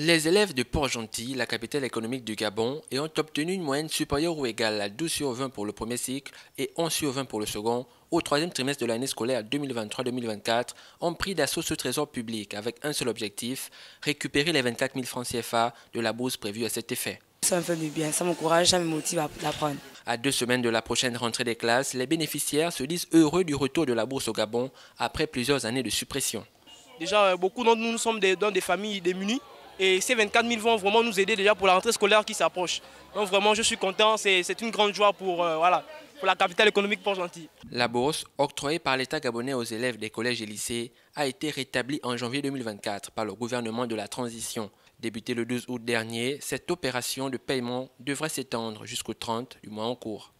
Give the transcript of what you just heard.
Les élèves de Port-Gentil, la capitale économique du Gabon, ayant obtenu une moyenne supérieure ou égale à 12 sur 20 pour le premier cycle et 11 sur 20 pour le second au troisième trimestre de l'année scolaire 2023-2024 ont pris d'assaut ce trésor public avec un seul objectif, récupérer les 24 000 francs CFA de la bourse prévue à cet effet. Ça me fait du bien, ça m'encourage, ça me motive à l'apprendre. À deux semaines de la prochaine rentrée des classes, les bénéficiaires se disent heureux du retour de la bourse au Gabon après plusieurs années de suppression. Déjà, euh, beaucoup d'entre nous, nous sommes dans des familles démunies. Et ces 24 000 vont vraiment nous aider déjà pour la rentrée scolaire qui s'approche. Donc vraiment, je suis content, c'est une grande joie euh, pour, la capitale économique Port-Gentil. La bourse octroyée par l'État gabonais aux élèves des collèges et lycées a été rétablie en janvier 2024 par le gouvernement de la transition. Débutée le 12 août dernier, cette opération de paiement devrait s'étendre jusqu'au 30 du mois en cours.